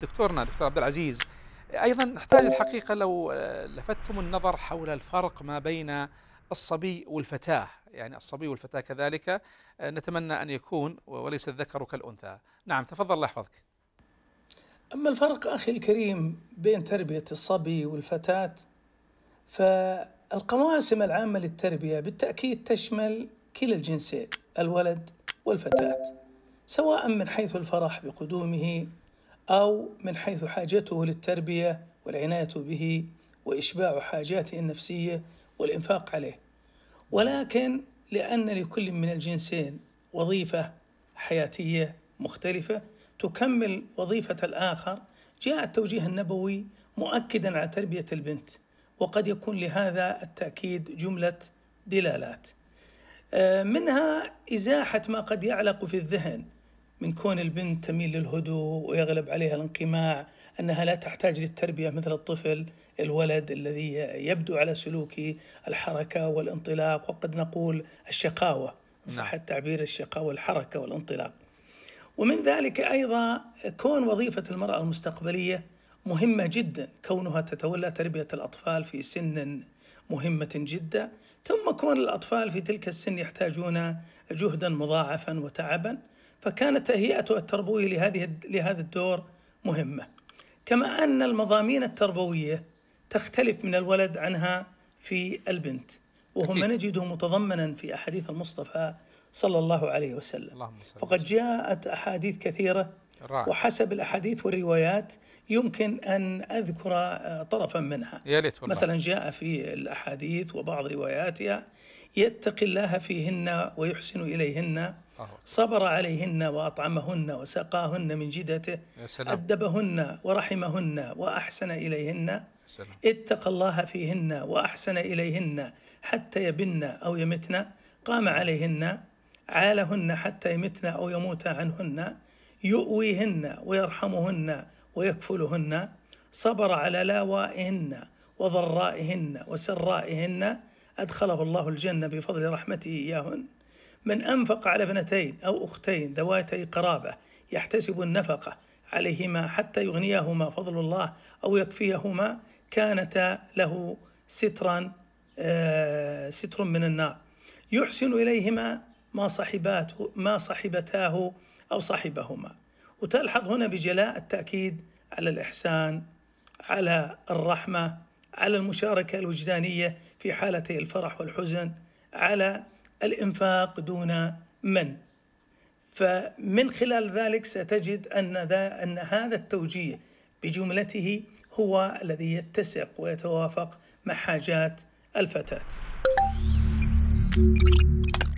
دكتورنا دكتور عبد العزيز ايضا نحتاج الحقيقه لو آه، لفتتم النظر حول الفرق ما بين الصبي والفتاه يعني الصبي والفتاه كذلك آه، نتمنى ان يكون وليس الذكر كالانثى نعم تفضل الله يحفظك اما الفرق اخي الكريم بين تربيه الصبي والفتاه فالقواسم العامه للتربيه بالتاكيد تشمل كلا الجنسين الولد والفتاه سواء من حيث الفرح بقدومه أو من حيث حاجته للتربية والعناية به وإشباع حاجاته النفسية والإنفاق عليه ولكن لأن لكل من الجنسين وظيفة حياتية مختلفة تكمل وظيفة الآخر جاء التوجيه النبوي مؤكدا على تربية البنت وقد يكون لهذا التأكيد جملة دلالات آه، منها إزاحة ما قد يعلق في الذهن من كون البنت تميل للهدوء ويغلب عليها الانقماع أنها لا تحتاج للتربية مثل الطفل الولد الذي يبدو على سلوكه الحركة والانطلاق وقد نقول الشقاوة صح نعم. التعبير الشقاوة الحركة والانطلاق ومن ذلك أيضا كون وظيفة المرأة المستقبلية مهمة جدا كونها تتولى تربية الأطفال في سن مهمة جدا ثم كون الأطفال في تلك السن يحتاجون جهدا مضاعفا وتعبا فكانت تهيئة التربوي لهذه لهذا الدور مهمة كما أن المضامين التربوية تختلف من الولد عنها في البنت وهو ما نجده متضمنا في أحاديث المصطفى صلى الله عليه وسلم فقد جاءت أحاديث كثيرة رائع. وحسب الأحاديث والروايات يمكن أن أذكر آه، طرفا منها يا ليت والله. مثلا جاء في الأحاديث وبعض رواياتها يتقي الله فيهن ويحسن إليهن صبر عليهن وأطعمهن وسقاهن من جدته أدبهن ورحمهن وأحسن إليهن اتق اتقى الله فيهن وأحسن إليهن حتى يبن أو يمتن قام عليهن عالهن حتى يمتن أو يموت عنهن يؤويهن ويرحمهن ويكفلهن صبر على لاوائهن وضرائهن وسرائهن أدخله الله الجنة بفضل رحمته إياهن من أنفق على ابنتين أو أختين ذواتي قرابة يحتسب النفقة عليهما حتى يغنيهما فضل الله أو يكفيهما كانتا له سترا آه، ستر من النار يحسن إليهما ما صحباته ما صحبتاه أو صاحبهما وتلحظ هنا بجلاء التأكيد على الإحسان على الرحمة على المشاركة الوجدانية في حالتي الفرح والحزن على الإنفاق دون من فمن خلال ذلك ستجد أن, ذا أن هذا التوجيه بجملته هو الذي يتسق ويتوافق مع حاجات الفتاة